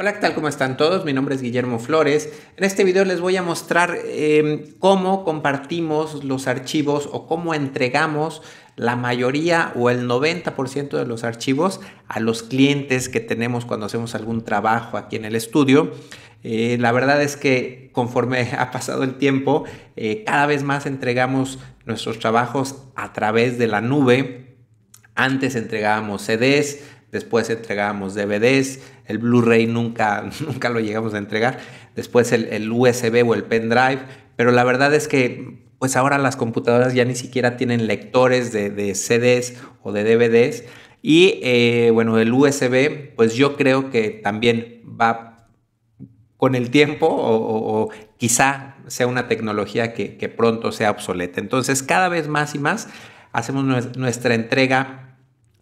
Hola, ¿qué tal? ¿Cómo están todos? Mi nombre es Guillermo Flores. En este video les voy a mostrar em, cómo compartimos los archivos o cómo entregamos la mayoría o el 90% de los archivos a los clientes que tenemos cuando hacemos algún trabajo aquí en el estudio. Eh, la verdad es que conforme ha pasado el tiempo, eh, cada vez más entregamos nuestros trabajos a través de la nube. Antes entregábamos CDs, después entregábamos DVDs, el Blu-ray nunca, nunca lo llegamos a entregar, después el, USB o el pendrive, pero la verdad es que pues ahora las computadoras ya ni siquiera tienen lectores de, CDs o de DVDs y eh, bueno, el USB pues yo creo que también va con el tiempo o, quizá sea una tecnología que, pronto sea obsoleta. Entonces cada vez más y más hacemos nuestra entrega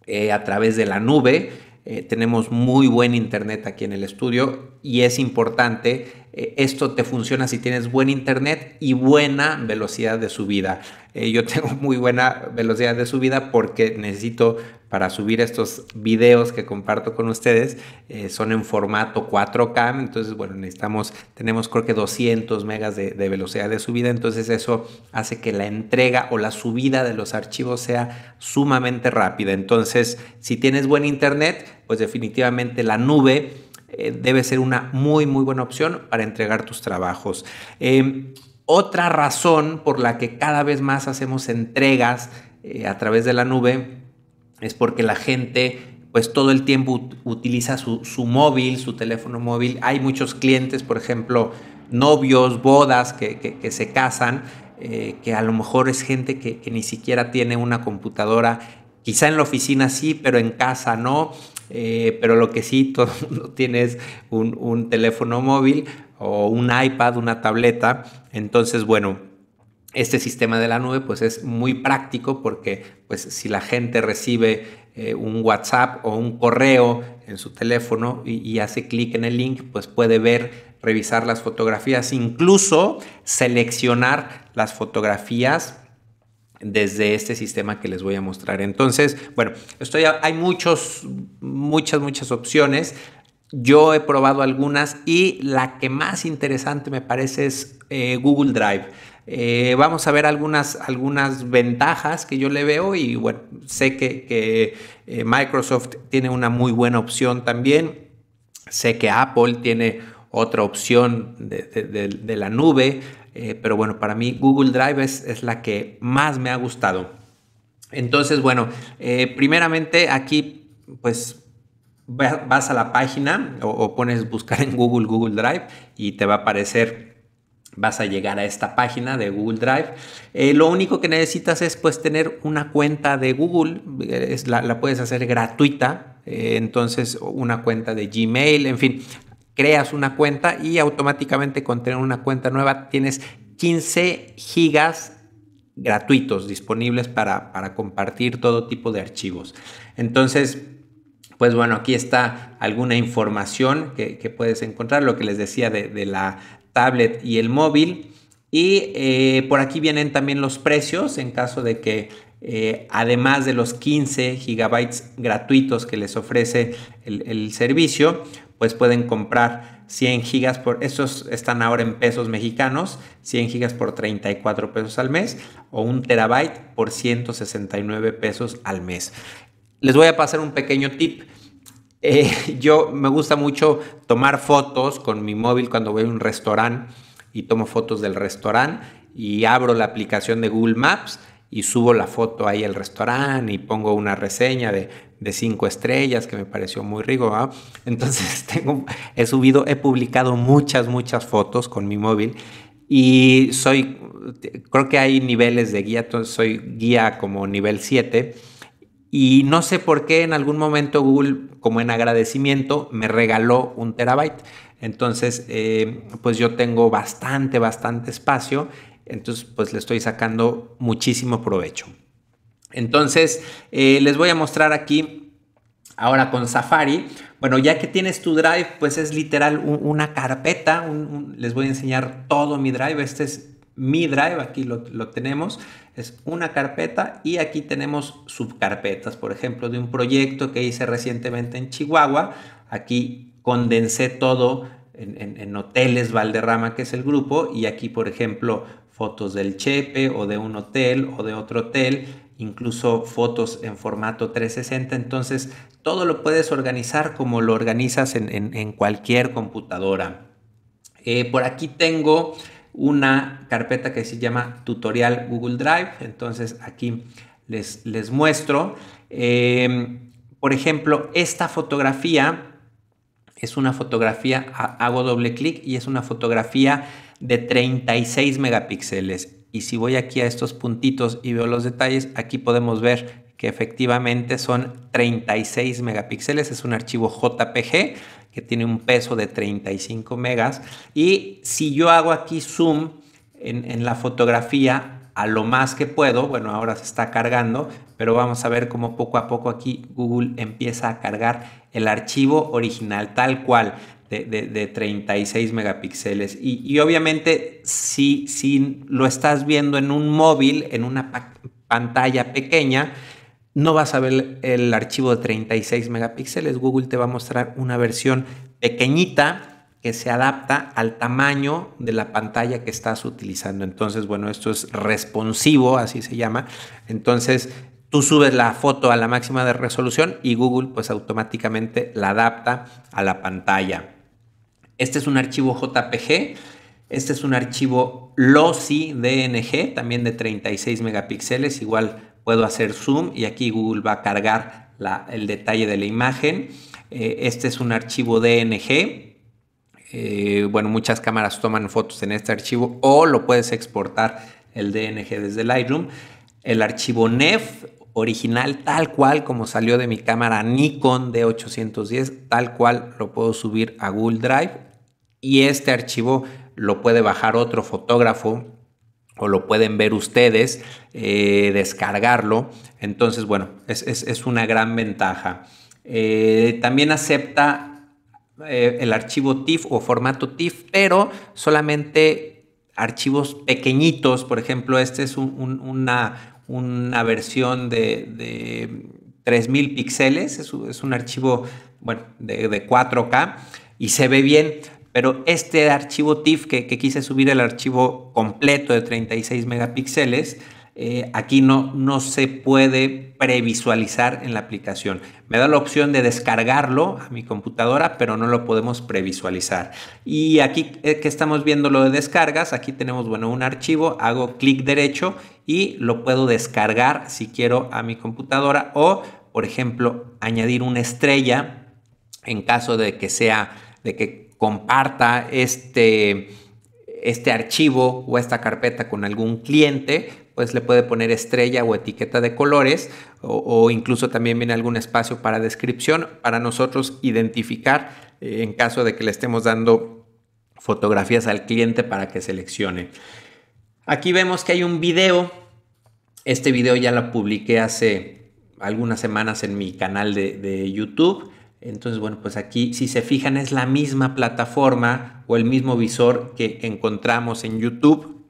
eh, a través de la nube. Eh, tenemos muy buen internet aquí en el estudio y es importante eh, esto te funciona si tienes buen internet y buena velocidad de subida. Eh, yo tengo muy buena velocidad de subida porque necesito para subir estos videos que comparto con ustedes, eh, son en formato 4K, entonces bueno, necesitamos, tenemos creo que 200 megas de velocidad de subida, entonces eso hace que la entrega o la subida de los archivos sea sumamente rápida. Entonces, si tienes buen internet, pues definitivamente la nube eh, debe ser una muy, muy buena opción para entregar tus trabajos. Em, otra razón por la que cada vez más hacemos entregas eh, a través de la nube es porque la gente pues todo el tiempo utiliza su, móvil, su teléfono móvil. Hay muchos clientes, por ejemplo, novios, bodas que, se casan, eh, que a lo mejor es gente que, ni siquiera tiene una computadora Quizá en la oficina sí, pero en casa no. Eh, pero lo que sí todo el mundo tiene un, teléfono móvil o un iPad, una tableta. Entonces, bueno, este sistema de la nube pues es muy práctico porque pues si la gente recibe eh, un WhatsApp o un correo en su teléfono y, y hace clic en el link pues puede ver revisar las fotografías incluso seleccionar las fotografías desde este sistema que les voy a mostrar. Entonces, bueno, hay muchos, muchas, muchas opciones. Yo he probado algunas y la que más interesante me parece es eh, Google Drive. Eh, vamos a ver algunas, algunas ventajas que yo le veo y bueno, sé que, eh, Microsoft tiene una muy buena opción también. Sé que Apple tiene otra opción de la nube. Eh, pero bueno, para mí Google Drive es, la que más me ha gustado. Entonces, bueno, eh, primeramente aquí, pues vas a la página o, pones buscar en Google Google Drive y te va a aparecer vas a llegar a esta página de Google Drive. Eh, lo único que necesitas es pues tener una cuenta de Google, es la, puedes hacer gratuita, entonces una cuenta de Gmail, en fin, creas una cuenta y automáticamente con tener una cuenta nueva tienes 15 gigas gratuitos disponibles para, para compartir todo tipo de archivos. Entonces, pues bueno, aquí está alguna información que, puedes encontrar, lo que les decía de, la tablet y el móvil. Y eh, por aquí vienen también los precios en caso de que eh, además de los 15 gigabytes gratuitos que les ofrece el servicio, pues pueden comprar 100 gigas por, estos están ahora en pesos mexicanos, 100 gigas por 34 pesos al mes o un terabyte por 169 pesos al mes. Les voy a pasar un pequeño tip. Eh, yo me gusta mucho tomar fotos con mi móvil cuando voy a un restaurante y tomo fotos del restaurante y abro la aplicación de Google Maps y subo la foto ahí al restaurante y pongo una reseña de de cinco estrellas, que me pareció muy rico. Entonces tengo, he subido, he publicado muchas, muchas fotos con mi móvil y soy, creo que hay niveles de guía, entonces soy guía como nivel 7. Y no sé por qué en algún momento Google, como en agradecimiento, me regaló un terabyte. Entonces, eh, pues yo tengo bastante, bastante espacio. Entonces, pues le estoy sacando muchísimo provecho. Entonces, eh, les voy a mostrar aquí ahora con Safari. Bueno, ya que tienes tu drive, pues es literal una carpeta. les voy a enseñar todo mi drive. Este es mi drive, aquí lo, tenemos, es una carpeta y aquí tenemos subcarpetas, por ejemplo, de un proyecto que hice recientemente en Chihuahua, aquí condensé todo en, hoteles Valderrama, que es el grupo, y aquí, por ejemplo, fotos del Chepe o de un hotel o de otro hotel, incluso fotos en formato 360. Entonces, todo lo puedes organizar como lo organizas en, cualquier computadora. Eh, por aquí tengo una carpeta que se llama tutorial Google Drive. Entonces, aquí les, les muestro. Eh, por ejemplo, esta fotografía es una fotografía, hago doble clic y es una fotografía de 36 megapíxeles y si voy aquí a estos puntitos y veo los detalles, aquí podemos ver que efectivamente son 36 megapíxeles, es un archivo JPG que tiene un peso de 35 megas y si yo hago aquí zoom en, la fotografía a lo más que puedo, bueno ahora se está cargando, pero vamos a ver cómo poco a poco aquí Google empieza a cargar el archivo original tal cual de, 36 megapíxeles. Y, obviamente si, si lo estás viendo en un móvil, en una pantalla pequeña, no vas a ver el archivo de 36 megapíxeles. Google te va a mostrar una versión pequeñita que se adapta al tamaño de la pantalla que estás utilizando. Entonces, bueno, esto es responsivo, así se llama. Entonces, tú subes la foto a la máxima de resolución y Google pues automáticamente la adapta a la pantalla. Este es un archivo JPG. Este es un archivo lossy DNG, también de 36 megapíxeles. Igual puedo hacer zoom y aquí Google va a cargar el detalle de la imagen. Eh, este es un archivo DNG. Eh, bueno, muchas cámaras toman fotos en este archivo o lo puedes exportar el DNG desde Lightroom. El archivo NEF original, tal cual como salió de mi cámara Nikon D810, tal cual lo puedo subir a Google Drive y este archivo lo puede bajar otro fotógrafo o lo pueden ver ustedes, eh, descargarlo. Entonces, bueno, es, una gran ventaja. Eh, también acepta eh, el archivo TIFF o formato TIFF, pero solamente archivos pequeñitos. Por ejemplo, este es una, una, versión de, 3000 píxeles, es, es, un archivo bueno, de, de 4K y se ve bien. Pero este archivo TIFF que, quise subir, el archivo completo de 36 megapíxeles, eh, aquí no, no se puede previsualizar en la aplicación. Me da la opción de descargarlo a mi computadora, pero no lo podemos previsualizar. Y aquí eh, que estamos viendo lo de descargas, aquí tenemos bueno, un archivo, hago clic derecho y lo puedo descargar si quiero a mi computadora o, por ejemplo, añadir una estrella en caso de que sea de que comparta este, este archivo o esta carpeta con algún cliente, pues le puede poner estrella o etiqueta de colores o, incluso también viene algún espacio para descripción para nosotros identificar eh, en caso de que le estemos dando fotografías al cliente para que seleccione. Aquí vemos que hay un video. Este video ya lo publiqué hace algunas semanas en mi canal de, de YouTube. Entonces, bueno, pues aquí si se fijan es la misma plataforma o el mismo visor que encontramos en YouTube.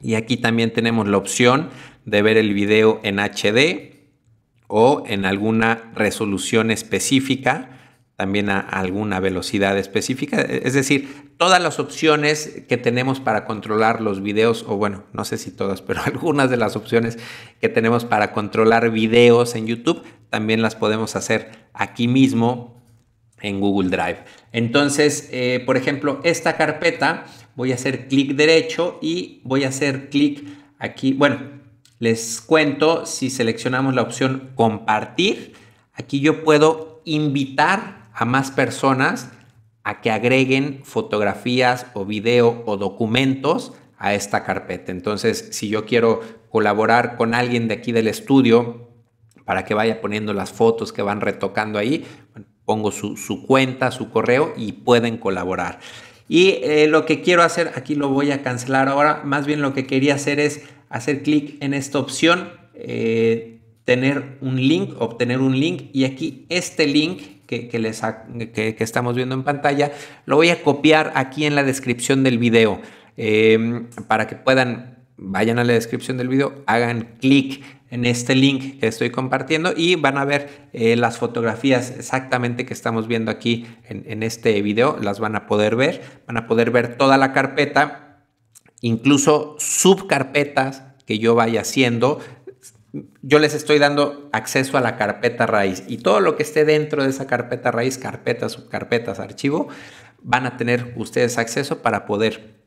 Y aquí también tenemos la opción de ver el video en HD o en alguna resolución específica, también a alguna velocidad específica. Es decir, todas las opciones que tenemos para controlar los videos, o bueno, no sé si todas, pero algunas de las opciones que tenemos para controlar videos en YouTube, también las podemos hacer aquí mismo en Google Drive. Entonces, eh, por ejemplo, esta carpeta, voy a hacer clic derecho y voy a hacer clic aquí. Bueno, les cuento, si seleccionamos la opción compartir, aquí yo puedo invitar a más personas a que agreguen fotografías o video o documentos a esta carpeta. Entonces, si yo quiero colaborar con alguien de aquí del estudio para que vaya poniendo las fotos que van retocando ahí. pongo su, cuenta, su correo y pueden colaborar. Y eh, lo que quiero hacer, aquí lo voy a cancelar ahora, más bien lo que quería hacer es hacer clic en esta opción, eh, tener un link, obtener un link y aquí este link que, les que, estamos viendo en pantalla, lo voy a copiar aquí en la descripción del video eh, para que puedan vayan a la descripción del video, hagan clic en este link que estoy compartiendo y van a ver eh, las fotografías exactamente que estamos viendo aquí en, este video, las van a poder ver, van a poder ver toda la carpeta, incluso subcarpetas que yo vaya haciendo, yo les estoy dando acceso a la carpeta raíz y todo lo que esté dentro de esa carpeta raíz, carpetas, subcarpetas, archivo, van a tener ustedes acceso para poder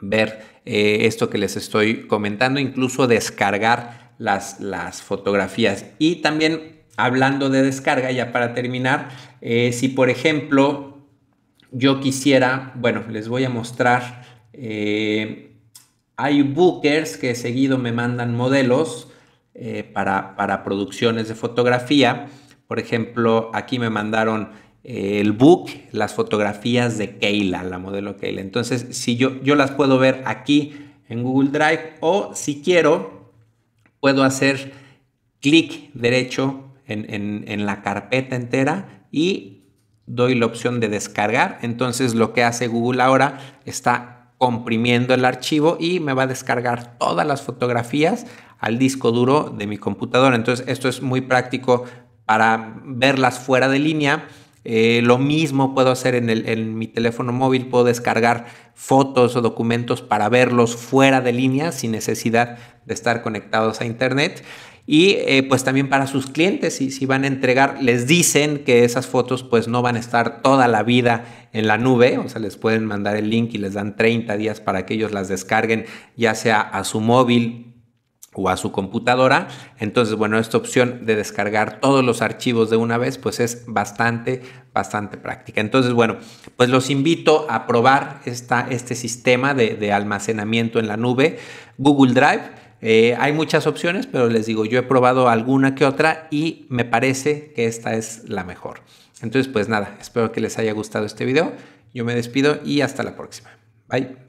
ver eh, esto que les estoy comentando, incluso descargar las, las fotografías. Y también hablando de descarga, ya para terminar, eh, si por ejemplo yo quisiera, bueno, les voy a mostrar, eh, hay bookers que seguido me mandan modelos para, para producciones de fotografía. Por ejemplo, aquí me mandaron el book, las fotografías de Keila, la modelo Keila. Entonces, si yo, yo las puedo ver aquí en Google Drive o si quiero, puedo hacer clic derecho en, en la carpeta entera y doy la opción de descargar. Entonces, lo que hace Google ahora está comprimiendo el archivo y me va a descargar todas las fotografías al disco duro de mi computadora. Entonces, esto es muy práctico para verlas fuera de línea eh, lo mismo puedo hacer en, el, en, mi teléfono móvil, puedo descargar fotos o documentos para verlos fuera de línea sin necesidad de estar conectados a Internet. Y eh, pues también para sus clientes, si, si van a entregar, les dicen que esas fotos pues no van a estar toda la vida en la nube, o sea, les pueden mandar el link y les dan 30 días para que ellos las descarguen ya sea a su móvil o a su computadora. Entonces, bueno, esta opción de descargar todos los archivos de una vez, pues es bastante, bastante práctica. Entonces, bueno, pues los invito a probar este sistema de, almacenamiento en la nube, Google Drive. Eh, hay muchas opciones, pero les digo, yo he probado alguna que otra y me parece que esta es la mejor. Entonces, pues nada, espero que les haya gustado este video. Yo me despido y hasta la próxima. Bye.